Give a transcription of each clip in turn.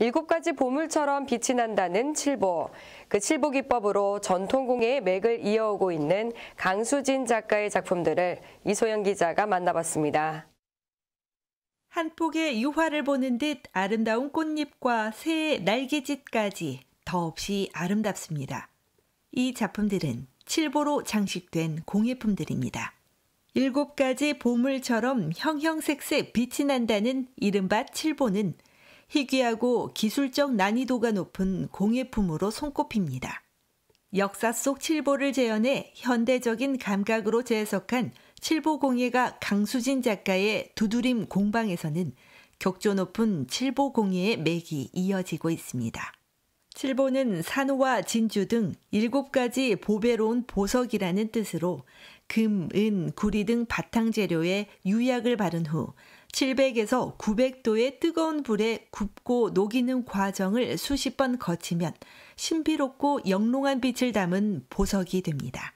일곱 가지 보물처럼 빛이 난다는 칠보. 그 칠보 기법으로 전통공예의 맥을 이어오고 있는 강수진 작가의 작품들을 이소영 기자가 만나봤습니다. 한 폭의 유화를 보는 듯 아름다운 꽃잎과 새의 날개짓까지 더없이 아름답습니다. 이 작품들은 칠보로 장식된 공예품들입니다. 일곱 가지 보물처럼 형형색색 빛이 난다는 이른바 칠보는 희귀하고 기술적 난이도가 높은 공예품으로 손꼽힙니다. 역사 속 칠보를 재현해 현대적인 감각으로 재해석한 칠보 공예가 강수진 작가의 두드림 공방에서는 격조 높은 칠보 공예의 맥이 이어지고 있습니다. 칠보는 산호와 진주 등 일곱 가지 보배로운 보석이라는 뜻으로 금, 은, 구리 등 바탕 재료에 유약을 바른 후 700에서 900도의 뜨거운 불에 굽고 녹이는 과정을 수십 번 거치면 신비롭고 영롱한 빛을 담은 보석이 됩니다.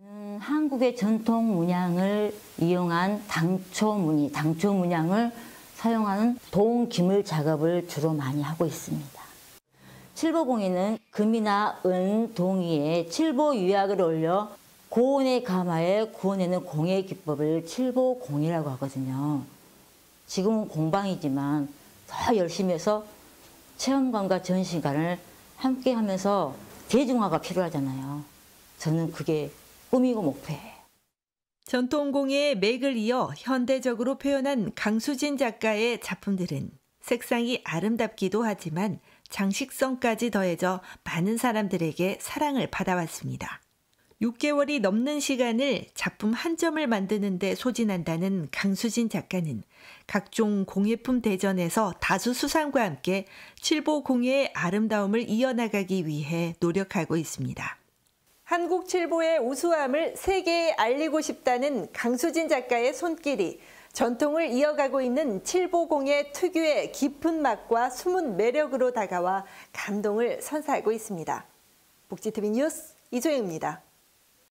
음, 한국의 전통 문양을 이용한 당초 무늬, 당초 문양을 사용하는 도움 기물 작업을 주로 많이 하고 있습니다. 칠보공예는 금이나 은, 동이에 칠보 유약을 올려 고온의 가마에 구워에는 공의 기법을 칠보공이라고 하거든요. 지금은 공방이지만 더 열심히 해서 체험관과 전시관을 함께 하면서 대중화가 필요하잖아요. 저는 그게 꿈이고 목표예요. 전통 공예의 맥을 이어 현대적으로 표현한 강수진 작가의 작품들은 색상이 아름답기도 하지만 장식성까지 더해져 많은 사람들에게 사랑을 받아왔습니다. 6개월이 넘는 시간을 작품 한 점을 만드는데 소진한다는 강수진 작가는 각종 공예품 대전에서 다수 수상과 함께 칠보 공예의 아름다움을 이어나가기 위해 노력하고 있습니다. 한국 칠보의 우수함을 세계에 알리고 싶다는 강수진 작가의 손길이 전통을 이어가고 있는 칠보공의 특유의 깊은 맛과 숨은 매력으로 다가와 감동을 선사하고 있습니다. 복지TV 뉴스 이조영입니다.